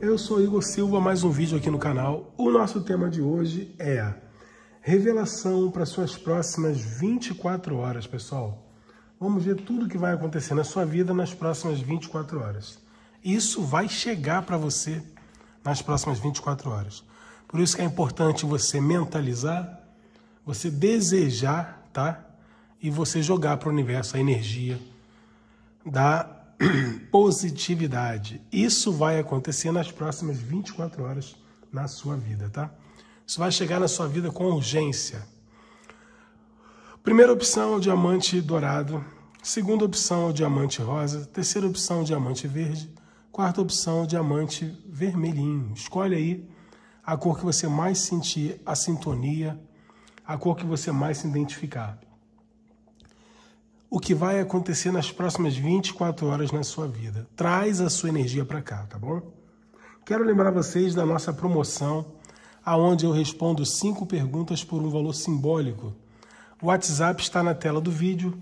Eu sou Igor Silva, mais um vídeo aqui no canal. O nosso tema de hoje é revelação para suas próximas 24 horas, pessoal. Vamos ver tudo o que vai acontecer na sua vida nas próximas 24 horas. Isso vai chegar para você nas próximas 24 horas. Por isso que é importante você mentalizar, você desejar, tá? E você jogar para o universo a energia da positividade. Isso vai acontecer nas próximas 24 horas na sua vida, tá? Isso vai chegar na sua vida com urgência. Primeira opção, é o diamante dourado. Segunda opção, é o diamante rosa. Terceira opção, é o diamante verde. Quarta opção, o diamante vermelhinho. Escolhe aí a cor que você mais sentir a sintonia, a cor que você mais se identificar o que vai acontecer nas próximas 24 horas na sua vida. Traz a sua energia para cá, tá bom? Quero lembrar vocês da nossa promoção, aonde eu respondo cinco perguntas por um valor simbólico. O WhatsApp está na tela do vídeo.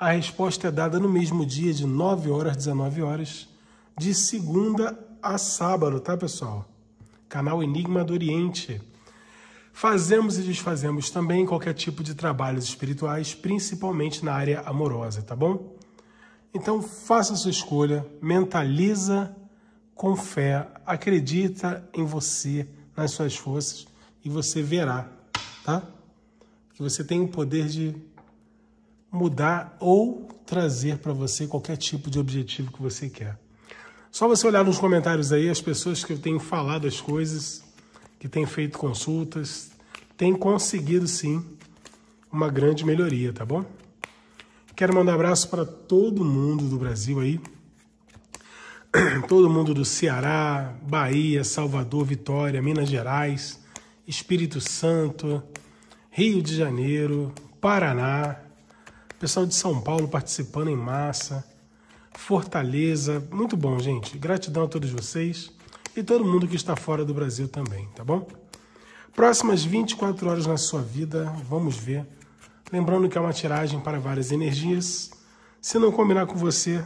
A resposta é dada no mesmo dia, de 9 horas às 19 horas, de segunda a sábado, tá, pessoal? Canal Enigma do Oriente. Fazemos e desfazemos também qualquer tipo de trabalhos espirituais, principalmente na área amorosa, tá bom? Então faça a sua escolha, mentaliza com fé, acredita em você, nas suas forças e você verá, tá? Que você tem o poder de mudar ou trazer para você qualquer tipo de objetivo que você quer. Só você olhar nos comentários aí as pessoas que eu tenho falado as coisas que tem feito consultas, tem conseguido sim uma grande melhoria, tá bom? Quero mandar um abraço para todo mundo do Brasil aí, todo mundo do Ceará, Bahia, Salvador, Vitória, Minas Gerais, Espírito Santo, Rio de Janeiro, Paraná, pessoal de São Paulo participando em massa, Fortaleza, muito bom, gente. Gratidão a todos vocês e todo mundo que está fora do Brasil também, tá bom? Próximas 24 horas na sua vida, vamos ver. Lembrando que é uma tiragem para várias energias. Se não combinar com você,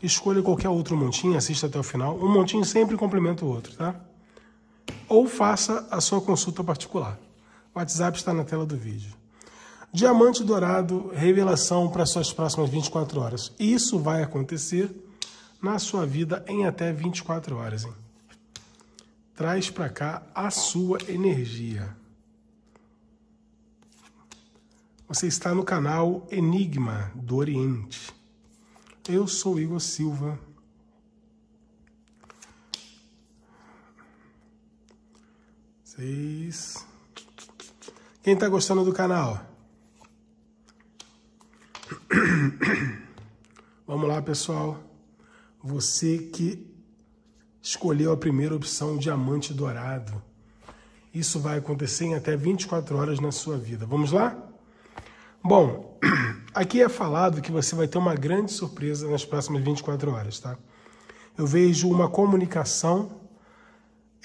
escolha qualquer outro montinho, assista até o final. Um montinho sempre complementa o outro, tá? Ou faça a sua consulta particular. O WhatsApp está na tela do vídeo. Diamante Dourado, revelação para suas próximas 24 horas. Isso vai acontecer na sua vida em até 24 horas, hein? traz para cá a sua energia. Você está no canal Enigma do Oriente. Eu sou Igor Silva. Vocês. Quem está gostando do canal? Vamos lá, pessoal. Você que escolheu a primeira opção, o diamante dourado. Isso vai acontecer em até 24 horas na sua vida. Vamos lá? Bom, aqui é falado que você vai ter uma grande surpresa nas próximas 24 horas, tá? Eu vejo uma comunicação,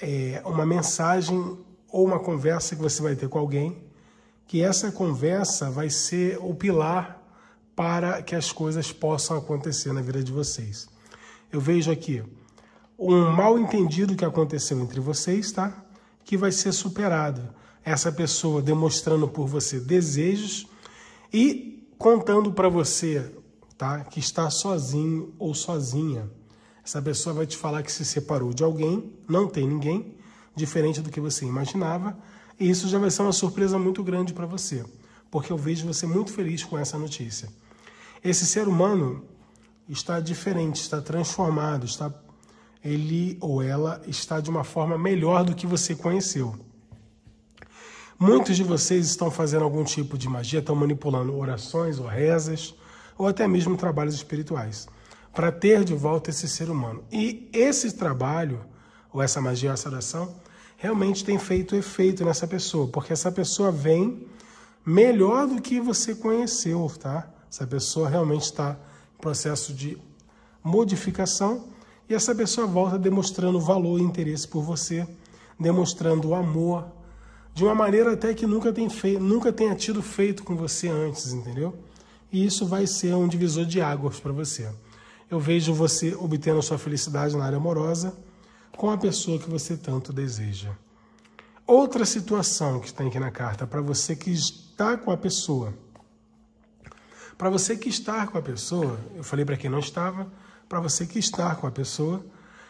é, uma mensagem ou uma conversa que você vai ter com alguém, que essa conversa vai ser o pilar para que as coisas possam acontecer na vida de vocês. Eu vejo aqui um mal entendido que aconteceu entre vocês, tá? Que vai ser superado. Essa pessoa demonstrando por você desejos e contando para você, tá? Que está sozinho ou sozinha. Essa pessoa vai te falar que se separou de alguém, não tem ninguém, diferente do que você imaginava, e isso já vai ser uma surpresa muito grande para você, porque eu vejo você muito feliz com essa notícia. Esse ser humano está diferente, está transformado, está ele ou ela está de uma forma melhor do que você conheceu. Muitos de vocês estão fazendo algum tipo de magia, estão manipulando orações ou rezas, ou até mesmo trabalhos espirituais, para ter de volta esse ser humano. E esse trabalho, ou essa magia, ou essa oração, realmente tem feito efeito nessa pessoa, porque essa pessoa vem melhor do que você conheceu, tá? Essa pessoa realmente está em processo de modificação e essa pessoa volta demonstrando valor e interesse por você, demonstrando amor, de uma maneira até que nunca, tem feito, nunca tenha tido feito com você antes, entendeu? E isso vai ser um divisor de águas para você. Eu vejo você obtendo sua felicidade na área amorosa com a pessoa que você tanto deseja. Outra situação que tem aqui na carta, para você que está com a pessoa. Para você que está com a pessoa, eu falei para quem não estava, para você que está com a pessoa.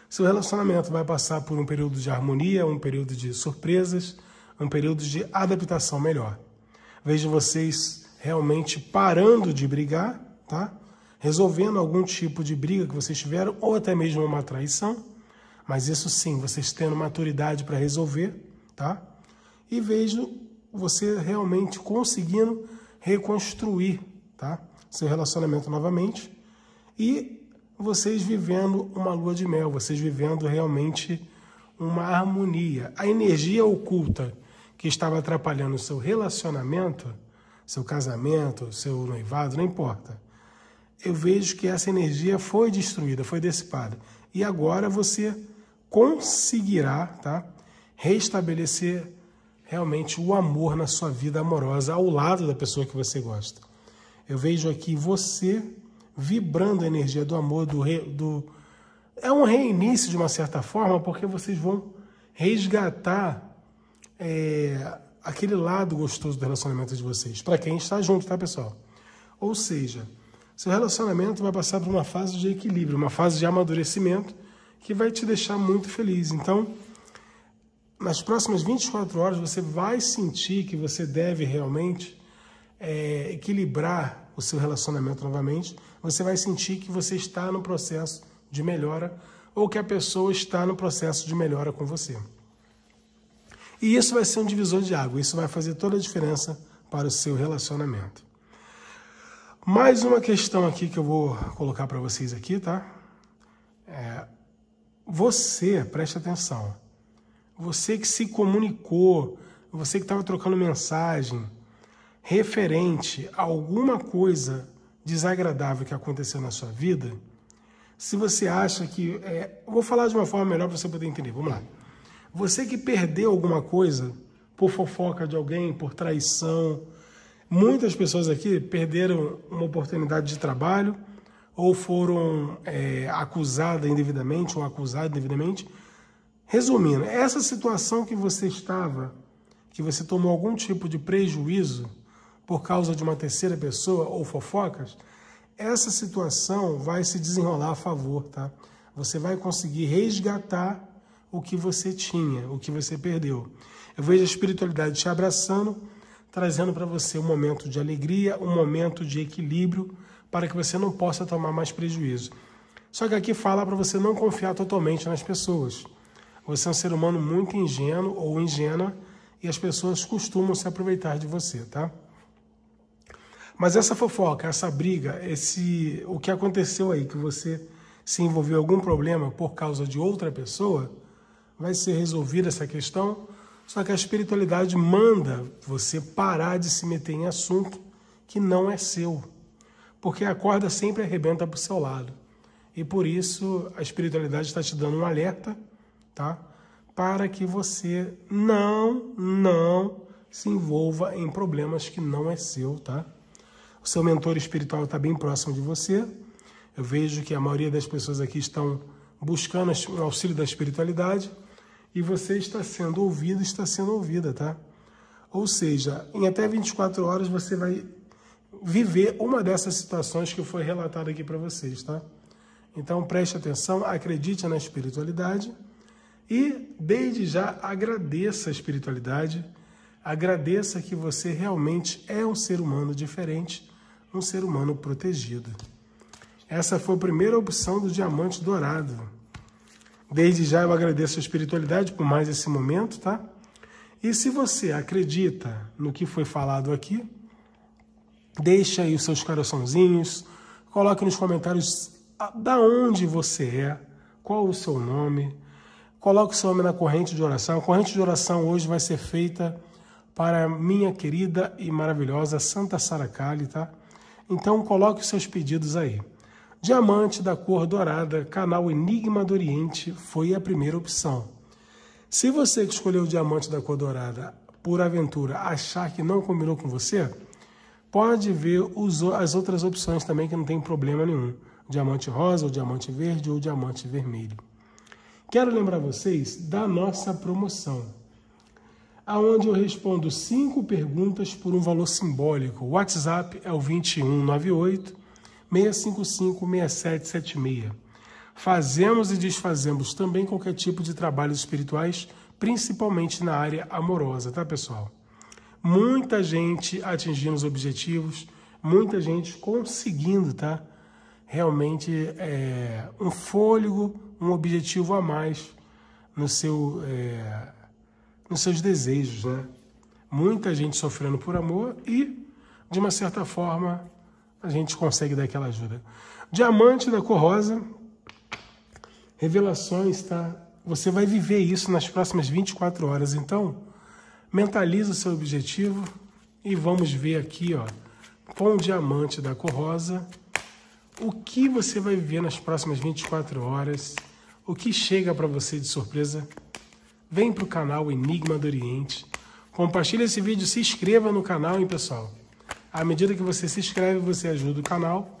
Seu relacionamento vai passar por um período de harmonia, um período de surpresas, um período de adaptação melhor. Vejo vocês realmente parando de brigar, tá? Resolvendo algum tipo de briga que vocês tiveram ou até mesmo uma traição, mas isso sim, vocês tendo maturidade para resolver, tá? E vejo você realmente conseguindo reconstruir, tá? Seu relacionamento novamente e vocês vivendo uma lua de mel, vocês vivendo realmente uma harmonia. A energia oculta que estava atrapalhando o seu relacionamento, seu casamento, seu noivado, não importa. Eu vejo que essa energia foi destruída, foi dissipada. E agora você conseguirá, tá? Restabelecer realmente o amor na sua vida amorosa ao lado da pessoa que você gosta. Eu vejo aqui você vibrando a energia do amor, do, re, do é um reinício de uma certa forma, porque vocês vão resgatar é, aquele lado gostoso do relacionamento de vocês, para quem está junto, tá pessoal? Ou seja, seu relacionamento vai passar por uma fase de equilíbrio, uma fase de amadurecimento que vai te deixar muito feliz. Então, nas próximas 24 horas você vai sentir que você deve realmente é, equilibrar o seu relacionamento novamente você vai sentir que você está no processo de melhora ou que a pessoa está no processo de melhora com você. E isso vai ser um divisor de água, isso vai fazer toda a diferença para o seu relacionamento. Mais uma questão aqui que eu vou colocar para vocês aqui, tá? É, você, preste atenção, você que se comunicou, você que estava trocando mensagem referente a alguma coisa desagradável que aconteceu na sua vida, se você acha que. É, vou falar de uma forma melhor para você poder entender. Vamos lá. Você que perdeu alguma coisa por fofoca de alguém, por traição. Muitas pessoas aqui perderam uma oportunidade de trabalho ou foram é, acusadas indevidamente ou acusadas indevidamente. Resumindo, essa situação que você estava, que você tomou algum tipo de prejuízo, por causa de uma terceira pessoa ou fofocas, essa situação vai se desenrolar a favor, tá? Você vai conseguir resgatar o que você tinha, o que você perdeu. Eu vejo a espiritualidade te abraçando, trazendo para você um momento de alegria, um momento de equilíbrio, para que você não possa tomar mais prejuízo. Só que aqui fala para você não confiar totalmente nas pessoas. Você é um ser humano muito ingênuo ou ingênua e as pessoas costumam se aproveitar de você, tá? Mas essa fofoca, essa briga, esse o que aconteceu aí, que você se envolveu em algum problema por causa de outra pessoa, vai ser resolvida essa questão. Só que a espiritualidade manda você parar de se meter em assunto que não é seu, porque a corda sempre arrebenta para o seu lado. E por isso a espiritualidade está te dando um alerta, tá? Para que você não, não se envolva em problemas que não é seu, tá? O seu mentor espiritual está bem próximo de você. Eu vejo que a maioria das pessoas aqui estão buscando o auxílio da espiritualidade e você está sendo ouvido, está sendo ouvida, tá? Ou seja, em até 24 horas você vai viver uma dessas situações que foi relatada aqui para vocês, tá? Então preste atenção, acredite na espiritualidade e desde já agradeça a espiritualidade, agradeça que você realmente é um ser humano diferente um ser humano protegido. Essa foi a primeira opção do diamante dourado. Desde já eu agradeço a espiritualidade por mais esse momento, tá? E se você acredita no que foi falado aqui, deixa aí os seus coraçãozinhos, coloque nos comentários da onde você é, qual o seu nome, coloque o seu nome na corrente de oração. A corrente de oração hoje vai ser feita para minha querida e maravilhosa Santa Sara Cali, tá? Então coloque os seus pedidos aí. Diamante da cor dourada, canal Enigma do Oriente, foi a primeira opção. Se você que escolheu o diamante da cor dourada, por aventura, achar que não combinou com você, pode ver as outras opções também que não tem problema nenhum. Diamante rosa, ou diamante verde ou diamante vermelho. Quero lembrar vocês da nossa promoção aonde eu respondo cinco perguntas por um valor simbólico. O WhatsApp é o 2198 655 6776. Fazemos e desfazemos também qualquer tipo de trabalhos espirituais, principalmente na área amorosa, tá, pessoal? Muita gente atingindo os objetivos, muita gente conseguindo, tá? Realmente é, um fôlego, um objetivo a mais no seu é, nos seus desejos, né? Muita gente sofrendo por amor e, de uma certa forma, a gente consegue dar aquela ajuda. Diamante da cor rosa, revelações, tá? Você vai viver isso nas próximas 24 horas, então mentaliza o seu objetivo e vamos ver aqui, ó, com o diamante da cor rosa, o que você vai viver nas próximas 24 horas, o que chega para você de surpresa Vem para o canal Enigma do Oriente. Compartilhe esse vídeo, se inscreva no canal, hein, pessoal. À medida que você se inscreve, você ajuda o canal.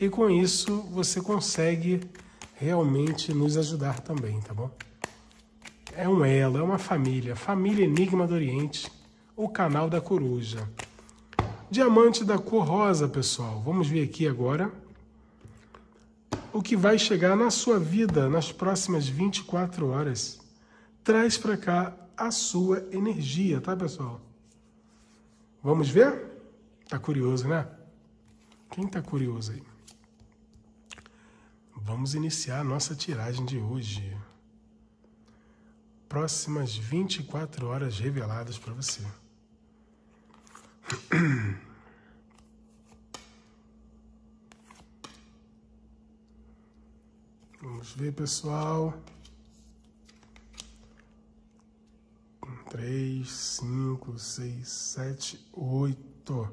E com isso, você consegue realmente nos ajudar também, tá bom? É um elo, é uma família. Família Enigma do Oriente, o canal da coruja. Diamante da cor rosa, pessoal. Vamos ver aqui agora o que vai chegar na sua vida nas próximas 24 horas traz para cá a sua energia, tá, pessoal? Vamos ver? Tá curioso, né? Quem tá curioso aí? Vamos iniciar a nossa tiragem de hoje. Próximas 24 horas reveladas para você. Vamos ver, pessoal. três, cinco, seis, sete, oito.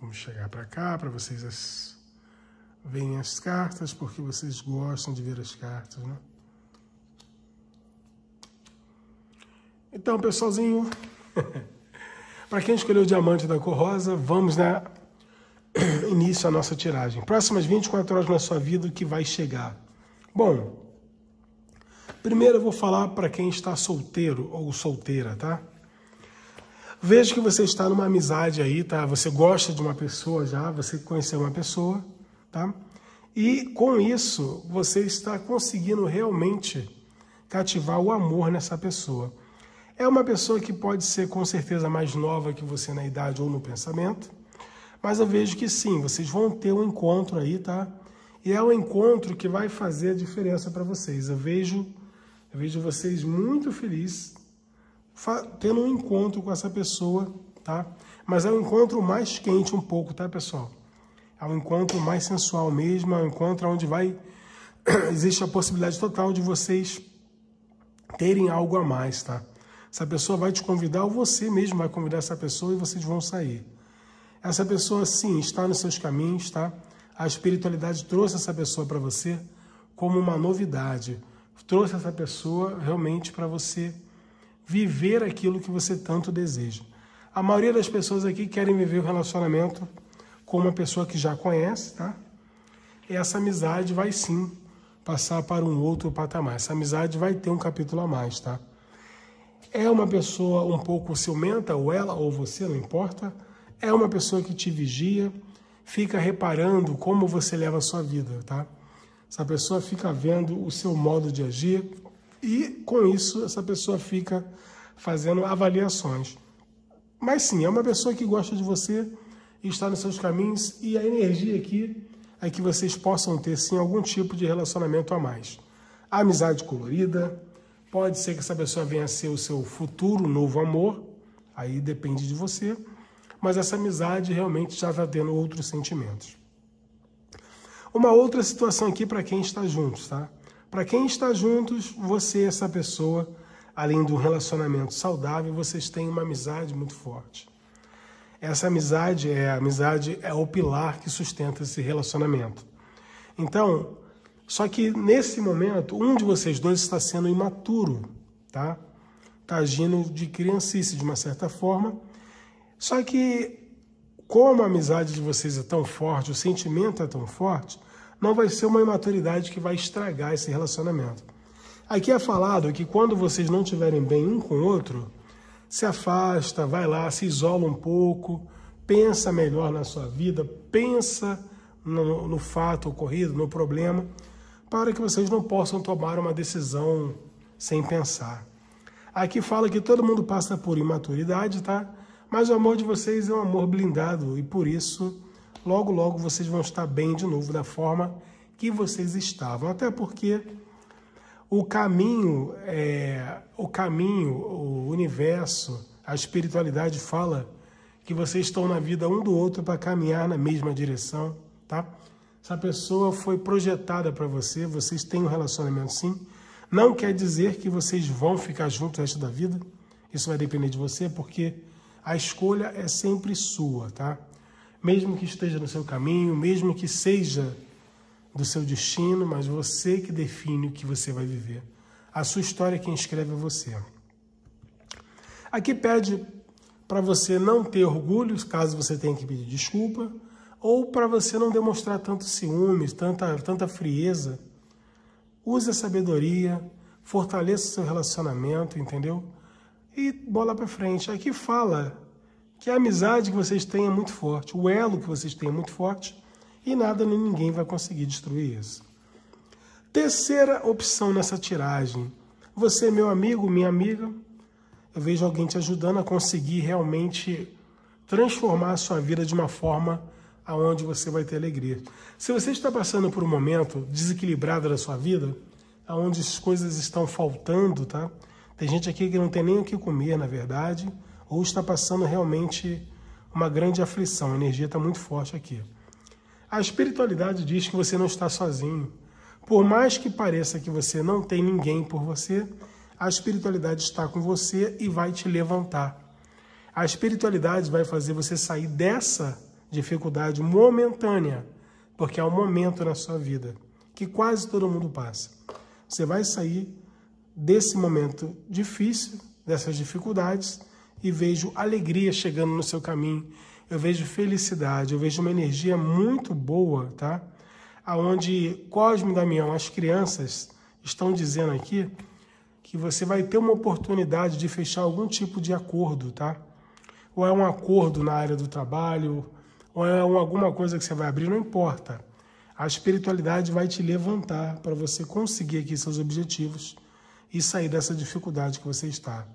Vamos chegar para cá para vocês as... verem as cartas, porque vocês gostam de ver as cartas, né? Então, pessoalzinho, para quem escolheu o diamante da cor rosa, vamos dar né, início à nossa tiragem. Próximas 24 horas na sua vida, o que vai chegar? Bom, Primeiro eu vou falar para quem está solteiro ou solteira, tá? Veja que você está numa amizade aí, tá? Você gosta de uma pessoa já, você conheceu uma pessoa, tá? E com isso, você está conseguindo realmente cativar o amor nessa pessoa. É uma pessoa que pode ser com certeza mais nova que você na idade ou no pensamento, mas eu vejo que sim, vocês vão ter um encontro aí, tá? E é um encontro que vai fazer a diferença para vocês. Eu vejo eu vejo vocês muito felizes tendo um encontro com essa pessoa, tá? Mas é um encontro mais quente um pouco, tá, pessoal? É um encontro mais sensual mesmo, é um encontro onde vai existe a possibilidade total de vocês terem algo a mais, tá? Essa pessoa vai te convidar ou você mesmo vai convidar essa pessoa e vocês vão sair. Essa pessoa sim está nos seus caminhos, tá? A espiritualidade trouxe essa pessoa para você como uma novidade trouxe essa pessoa realmente para você viver aquilo que você tanto deseja. A maioria das pessoas aqui querem viver o um relacionamento com uma pessoa que já conhece, tá? E essa amizade vai sim passar para um outro patamar. Essa amizade vai ter um capítulo a mais, tá? É uma pessoa um pouco ciumenta, ou ela ou você, não importa. É uma pessoa que te vigia, fica reparando como você leva a sua vida, tá? Essa pessoa fica vendo o seu modo de agir e, com isso, essa pessoa fica fazendo avaliações. Mas sim, é uma pessoa que gosta de você e está nos seus caminhos e a energia aqui é que vocês possam ter sim algum tipo de relacionamento a mais. amizade colorida, pode ser que essa pessoa venha a ser o seu futuro novo amor, aí depende de você, mas essa amizade realmente já está tendo outros sentimentos. Uma outra situação aqui para quem está juntos, tá? Para quem está juntos, você e essa pessoa, além de um relacionamento saudável, vocês têm uma amizade muito forte. Essa amizade é amizade é o pilar que sustenta esse relacionamento. Então, só que nesse momento, um de vocês dois está sendo imaturo, tá? Está agindo de criancice de uma certa forma. Só que como a amizade de vocês é tão forte, o sentimento é tão forte, não vai ser uma imaturidade que vai estragar esse relacionamento. Aqui é falado que quando vocês não estiverem bem um com o outro, se afasta, vai lá, se isola um pouco, pensa melhor na sua vida, pensa no, no fato ocorrido, no problema, para que vocês não possam tomar uma decisão sem pensar. Aqui fala que todo mundo passa por imaturidade, tá? Mas o amor de vocês é um amor blindado e por isso logo, logo vocês vão estar bem de novo da forma que vocês estavam. Até porque o caminho, é, o caminho, o universo, a espiritualidade fala que vocês estão na vida um do outro para caminhar na mesma direção, tá? Essa pessoa foi projetada para você, vocês têm um relacionamento sim. Não quer dizer que vocês vão ficar juntos o resto da vida. Isso vai depender de você, porque a escolha é sempre sua, tá? mesmo que esteja no seu caminho, mesmo que seja do seu destino, mas você que define o que você vai viver. A sua história quem escreve é você. Aqui pede para você não ter orgulho, caso você tenha que pedir desculpa, ou para você não demonstrar tanto ciúmes, tanta, tanta frieza. Use a sabedoria, fortaleça seu relacionamento, entendeu? E bola para frente. Aqui fala que a amizade que vocês têm é muito forte, o elo que vocês têm é muito forte e nada nem ninguém vai conseguir destruir isso. Terceira opção nessa tiragem. Você, meu amigo, minha amiga, eu vejo alguém te ajudando a conseguir realmente transformar a sua vida de uma forma aonde você vai ter alegria. Se você está passando por um momento desequilibrado da sua vida, aonde as coisas estão faltando, tá? Tem gente aqui que não tem nem o que comer, na verdade, ou está passando realmente uma grande aflição, a energia está muito forte aqui. A espiritualidade diz que você não está sozinho. Por mais que pareça que você não tem ninguém por você, a espiritualidade está com você e vai te levantar. A espiritualidade vai fazer você sair dessa dificuldade momentânea, porque é um momento na sua vida que quase todo mundo passa. Você vai sair desse momento difícil, dessas dificuldades, e vejo alegria chegando no seu caminho. Eu vejo felicidade, eu vejo uma energia muito boa, tá? Aonde Cosme Damião, as crianças estão dizendo aqui que você vai ter uma oportunidade de fechar algum tipo de acordo, tá? Ou é um acordo na área do trabalho, ou é alguma coisa que você vai abrir, não importa. A espiritualidade vai te levantar para você conseguir aqui seus objetivos e sair dessa dificuldade que você está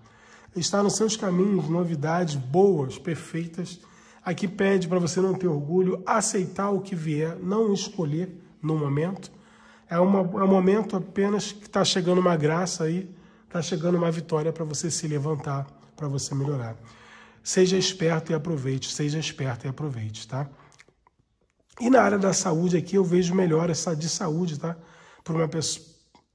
está nos seus caminhos, novidades boas, perfeitas. Aqui pede para você não ter orgulho, aceitar o que vier, não escolher no momento. É, uma, é um momento apenas que está chegando uma graça aí, está chegando uma vitória para você se levantar, para você melhorar. Seja esperto e aproveite, seja esperto e aproveite, tá? E na área da saúde aqui eu vejo melhor essa de saúde, tá? Para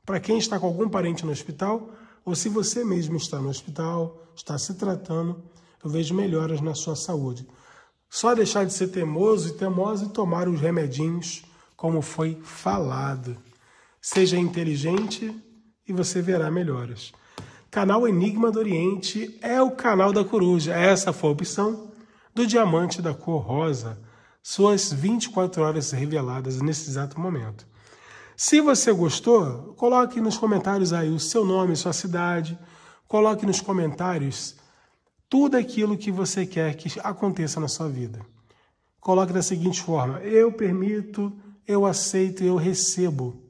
para quem está com algum parente no hospital, ou se você mesmo está no hospital, está se tratando, eu vejo melhoras na sua saúde. Só deixar de ser teimoso e teimosa e tomar os remedinhos, como foi falado. Seja inteligente e você verá melhoras. Canal Enigma do Oriente é o canal da coruja. É essa foi a opção do diamante da cor rosa. Suas 24 horas reveladas nesse exato momento. Se você gostou, coloque nos comentários aí o seu nome, sua cidade, coloque nos comentários tudo aquilo que você quer que aconteça na sua vida. Coloque da seguinte forma: eu permito, eu aceito, eu recebo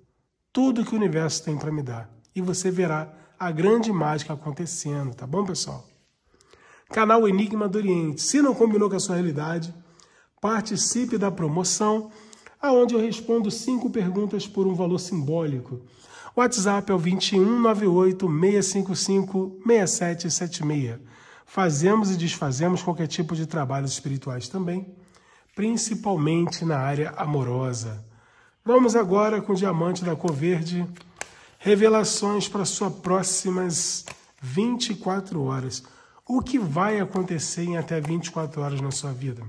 tudo que o universo tem para me dar. E você verá a grande mágica acontecendo, tá bom, pessoal? Canal Enigma do Oriente. Se não combinou com a sua realidade, participe da promoção aonde eu respondo cinco perguntas por um valor simbólico. O WhatsApp é o 2198 655 6776. Fazemos e desfazemos qualquer tipo de trabalhos espirituais também, principalmente na área amorosa. Vamos agora com o diamante da cor verde. Revelações para suas próximas 24 horas. O que vai acontecer em até 24 horas na sua vida?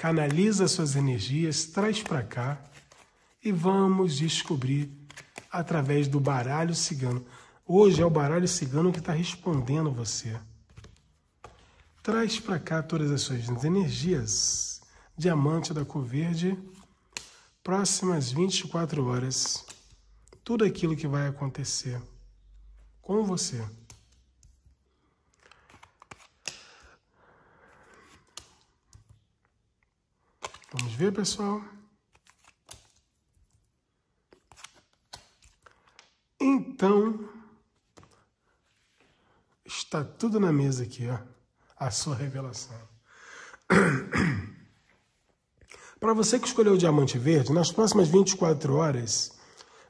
canaliza suas energias, traz para cá e vamos descobrir através do baralho cigano. Hoje é o baralho cigano que está respondendo você. Traz para cá todas as suas energias. Diamante da cor verde. Próximas 24 horas. Tudo aquilo que vai acontecer com você. Vamos ver, pessoal. Então, está tudo na mesa aqui, ó. A sua revelação. Para você que escolheu o diamante verde, nas próximas 24 horas,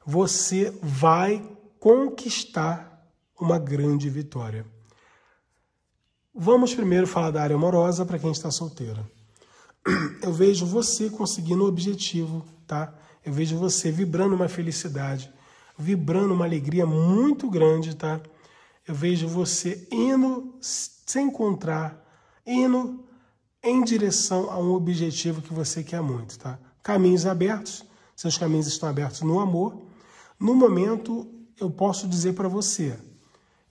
você vai conquistar uma grande vitória. Vamos primeiro falar da área amorosa para quem está solteiro. eu vejo você conseguindo o um objetivo, tá? Eu vejo você vibrando uma felicidade, vibrando uma alegria muito grande, tá? Eu vejo você indo se encontrar, indo em direção a um objetivo que você quer muito, tá? Caminhos abertos, seus caminhos estão abertos no amor. No momento, eu posso dizer para você,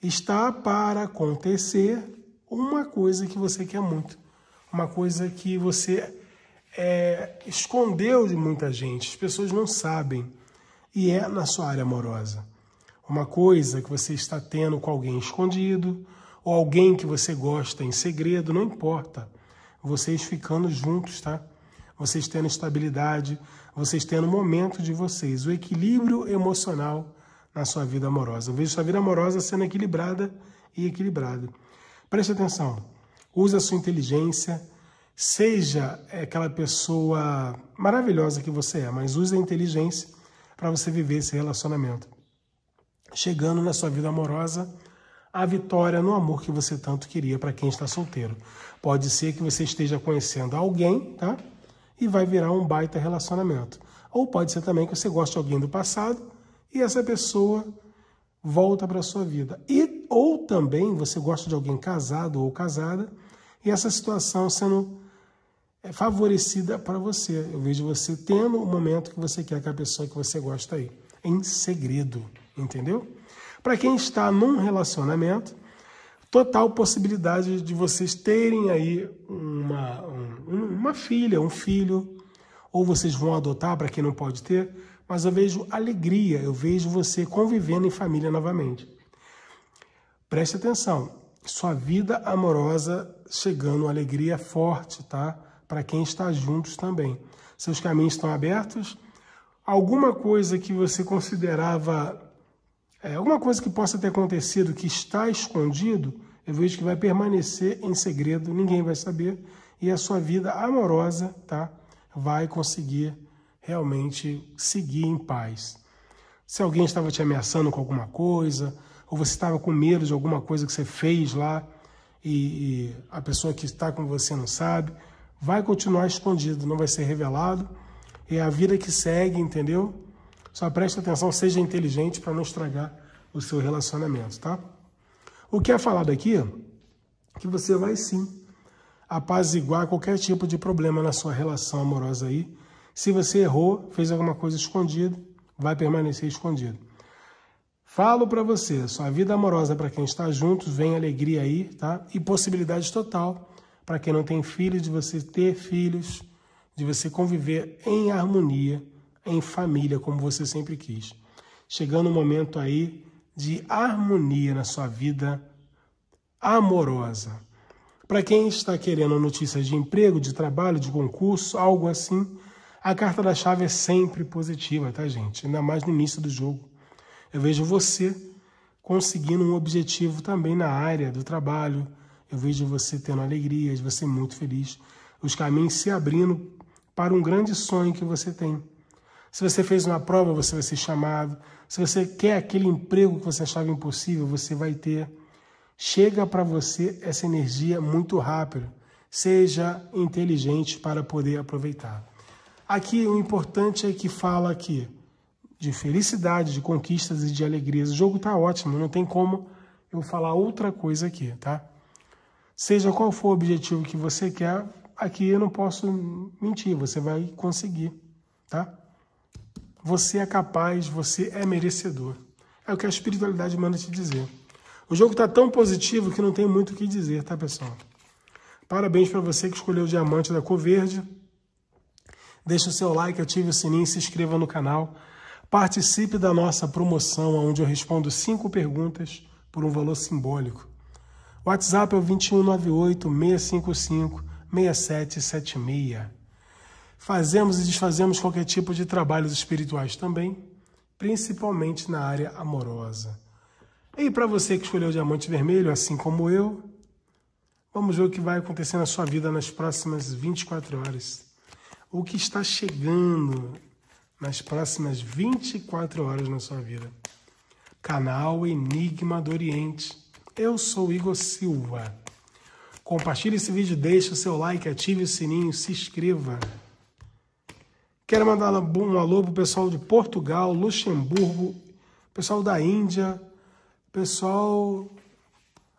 está para acontecer uma coisa que você quer muito uma coisa que você é, escondeu de muita gente, as pessoas não sabem, e é na sua área amorosa. Uma coisa que você está tendo com alguém escondido, ou alguém que você gosta em segredo, não importa. Vocês ficando juntos, tá? Vocês tendo estabilidade, vocês tendo o momento de vocês, o equilíbrio emocional na sua vida amorosa. Eu vejo sua vida amorosa sendo equilibrada e equilibrada. Preste atenção use a sua inteligência, seja é, aquela pessoa maravilhosa que você é, mas use a inteligência para você viver esse relacionamento. Chegando na sua vida amorosa, a vitória no amor que você tanto queria para quem está solteiro. Pode ser que você esteja conhecendo alguém, tá? E vai virar um baita relacionamento. Ou pode ser também que você goste de alguém do passado e essa pessoa volta para a sua vida. E ou também você gosta de alguém casado ou casada e essa situação sendo é, favorecida para você. Eu vejo você tendo o momento que você quer com a pessoa que você gosta aí, em segredo, entendeu? Para quem está num relacionamento, total possibilidade de vocês terem aí uma, um, uma filha, um filho, ou vocês vão adotar para quem não pode ter, mas eu vejo alegria, eu vejo você convivendo em família novamente. Preste atenção, sua vida amorosa chegando, alegria forte, tá? Para quem está juntos também. Seus caminhos estão abertos. Alguma coisa que você considerava, é, alguma coisa que possa ter acontecido que está escondido, eu vejo que vai permanecer em segredo, ninguém vai saber, e a sua vida amorosa, tá? Vai conseguir realmente seguir em paz. Se alguém estava te ameaçando com alguma coisa, ou você estava com medo de alguma coisa que você fez lá e, e a pessoa que está com você não sabe, vai continuar escondido, não vai ser revelado. É a vida que segue, entendeu? Só preste atenção, seja inteligente para não estragar o seu relacionamento, tá? O que é falado aqui é que você vai sim apaziguar qualquer tipo de problema na sua relação amorosa aí. Se você errou, fez alguma coisa escondida, vai permanecer escondido. Falo para você, sua vida amorosa para quem está juntos, vem alegria aí, tá? E possibilidade total para quem não tem filhos, de você ter filhos, de você conviver em harmonia, em família, como você sempre quis. Chegando o um momento aí de harmonia na sua vida amorosa. Para quem está querendo notícias de emprego, de trabalho, de concurso, algo assim, a carta da chave é sempre positiva, tá, gente? Ainda mais no início do jogo. Eu vejo você conseguindo um objetivo também na área do trabalho. Eu vejo você tendo alegrias, você muito feliz. Os caminhos se abrindo para um grande sonho que você tem. Se você fez uma prova, você vai ser chamado. Se você quer aquele emprego que você achava impossível, você vai ter. Chega para você essa energia muito rápido. Seja inteligente para poder aproveitar. Aqui o importante é que fala aqui de felicidade, de conquistas e de alegrias. O jogo está ótimo, não tem como eu falar outra coisa aqui, tá? Seja qual for o objetivo que você quer, aqui eu não posso mentir, você vai conseguir, tá? Você é capaz, você é merecedor. É o que a espiritualidade manda te dizer. O jogo está tão positivo que não tem muito o que dizer, tá, pessoal? Parabéns para você que escolheu o diamante da cor verde. Deixe o seu like, ative o sininho e se inscreva no canal. Participe da nossa promoção, onde eu respondo cinco perguntas por um valor simbólico. O WhatsApp é o 2198-655-6776. Fazemos e desfazemos qualquer tipo de trabalhos espirituais também, principalmente na área amorosa. E para você que escolheu o diamante vermelho, assim como eu, vamos ver o que vai acontecer na sua vida nas próximas 24 horas. O que está chegando nas próximas 24 horas na sua vida. Canal Enigma do Oriente. Eu sou Igor Silva. Compartilhe esse vídeo, deixe o seu like, ative o sininho, se inscreva. Quero mandar um alô pro pessoal de Portugal, Luxemburgo, pessoal da Índia, pessoal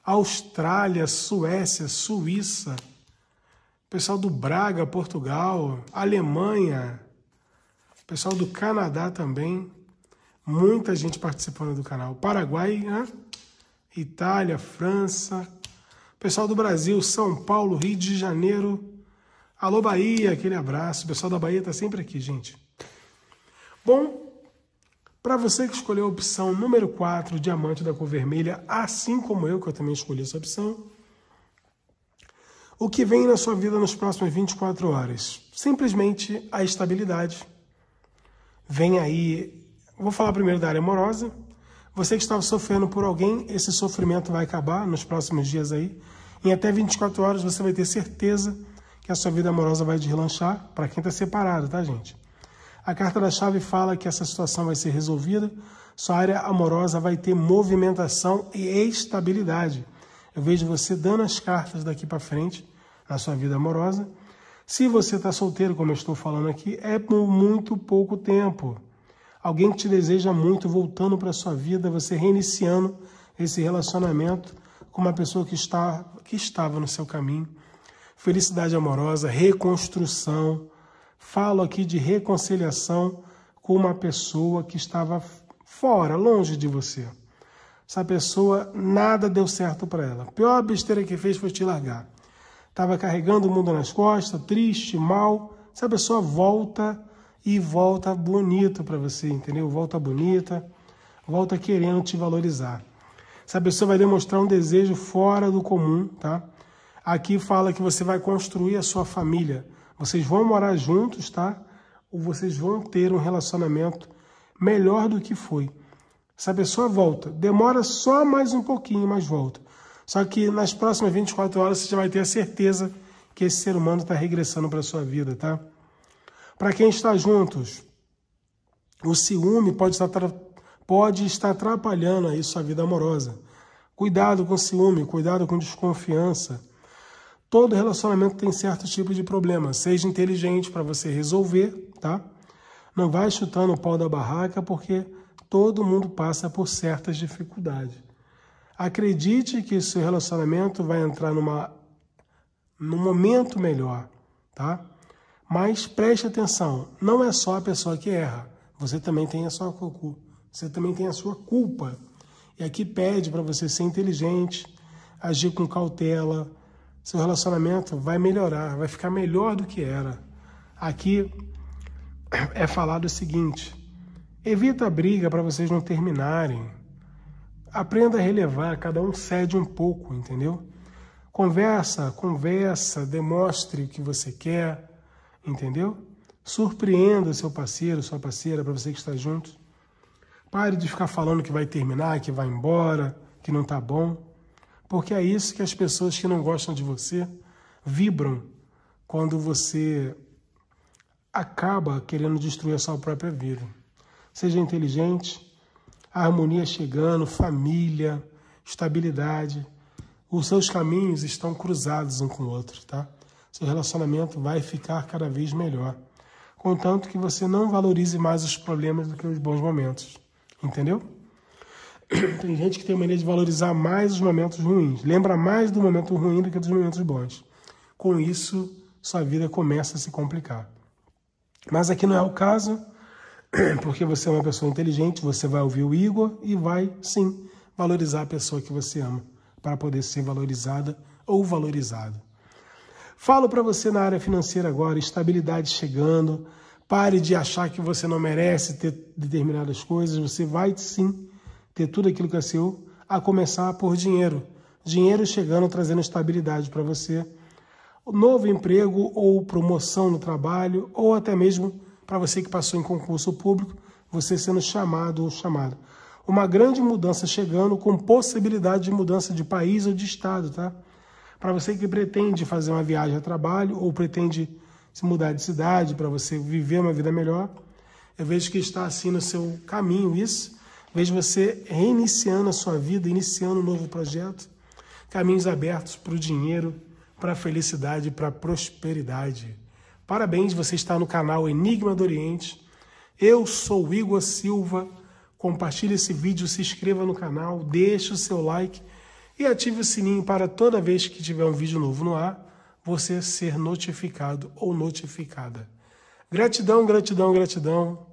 Austrália, Suécia, Suíça, pessoal do Braga, Portugal, Alemanha, Pessoal do Canadá também, muita gente participando do canal. Paraguai, né? Itália, França. Pessoal do Brasil, São Paulo, Rio de Janeiro. Alô Bahia, aquele abraço. O pessoal da Bahia está sempre aqui, gente. Bom, para você que escolheu a opção número 4, diamante da cor vermelha, assim como eu, que eu também escolhi essa opção, o que vem na sua vida nas próximas 24 horas? Simplesmente a estabilidade. Vem aí, vou falar primeiro da área amorosa. Você que estava sofrendo por alguém, esse sofrimento vai acabar nos próximos dias aí. Em até 24 horas você vai ter certeza que a sua vida amorosa vai deslanchar para quem está separado, tá, gente? A carta da chave fala que essa situação vai ser resolvida, sua área amorosa vai ter movimentação e estabilidade. Eu vejo você dando as cartas daqui para frente na sua vida amorosa se você está solteiro, como eu estou falando aqui, é por muito pouco tempo. Alguém que te deseja muito, voltando para a sua vida, você reiniciando esse relacionamento com uma pessoa que, está, que estava no seu caminho. Felicidade amorosa, reconstrução. Falo aqui de reconciliação com uma pessoa que estava fora, longe de você. Essa pessoa, nada deu certo para ela. A pior besteira que fez foi te largar estava carregando o mundo nas costas, triste, mal. Essa pessoa volta e volta bonita para você, entendeu? Volta bonita, volta querendo te valorizar. Essa pessoa vai demonstrar um desejo fora do comum, tá? Aqui fala que você vai construir a sua família. Vocês vão morar juntos, tá? Ou vocês vão ter um relacionamento melhor do que foi. Essa pessoa volta. Demora só mais um pouquinho, mas volta. Só que nas próximas 24 horas você já vai ter a certeza que esse ser humano está regressando para a sua vida, tá? Para quem está juntos, o ciúme pode estar, pode estar atrapalhando aí sua vida amorosa. Cuidado com ciúme, cuidado com desconfiança. Todo relacionamento tem certo tipo de problema. Seja inteligente para você resolver, tá? Não vai chutando o pau da barraca, porque todo mundo passa por certas dificuldades. Acredite que seu relacionamento vai entrar numa, num momento melhor, tá? Mas preste atenção, não é só a pessoa que erra, você também tem a sua culpa, você também tem a sua culpa. E aqui pede para você ser inteligente, agir com cautela, seu relacionamento vai melhorar, vai ficar melhor do que era. Aqui é falado o seguinte: evita a briga para vocês não terminarem. Aprenda a relevar, cada um cede um pouco, entendeu? Conversa, conversa, demonstre o que você quer, entendeu? Surpreenda seu parceiro, sua parceira, para você que está junto. Pare de ficar falando que vai terminar, que vai embora, que não tá bom, porque é isso que as pessoas que não gostam de você vibram quando você acaba querendo destruir a sua própria vida. Seja inteligente, a harmonia chegando, família, estabilidade. Os seus caminhos estão cruzados um com o outro, tá? Seu relacionamento vai ficar cada vez melhor. Contanto que você não valorize mais os problemas do que os bons momentos. Entendeu? Tem gente que tem maneira de valorizar mais os momentos ruins. Lembra mais do momento ruim do que dos momentos bons. Com isso, sua vida começa a se complicar. Mas aqui não é o caso. Porque você é uma pessoa inteligente, você vai ouvir o Igor e vai, sim, valorizar a pessoa que você ama, para poder ser valorizada ou valorizado. Falo para você na área financeira agora, estabilidade chegando, pare de achar que você não merece ter determinadas coisas, você vai sim ter tudo aquilo que é seu, a começar por dinheiro. Dinheiro chegando, trazendo estabilidade para você, novo emprego ou promoção no trabalho, ou até mesmo para você que passou em concurso público, você sendo chamado ou chamada. Uma grande mudança chegando com possibilidade de mudança de país ou de estado, tá? Para você que pretende fazer uma viagem a trabalho ou pretende se mudar de cidade para você viver uma vida melhor, eu vejo que está assim no seu caminho isso. Vejo você reiniciando a sua vida, iniciando um novo projeto. Caminhos abertos para o dinheiro, para a felicidade, para a prosperidade. Parabéns, você está no canal Enigma do Oriente. Eu sou Igor Silva. Compartilhe esse vídeo, se inscreva no canal, deixe o seu like e ative o sininho para toda vez que tiver um vídeo novo no ar, você ser notificado ou notificada. Gratidão, gratidão, gratidão.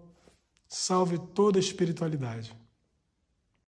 Salve toda a espiritualidade.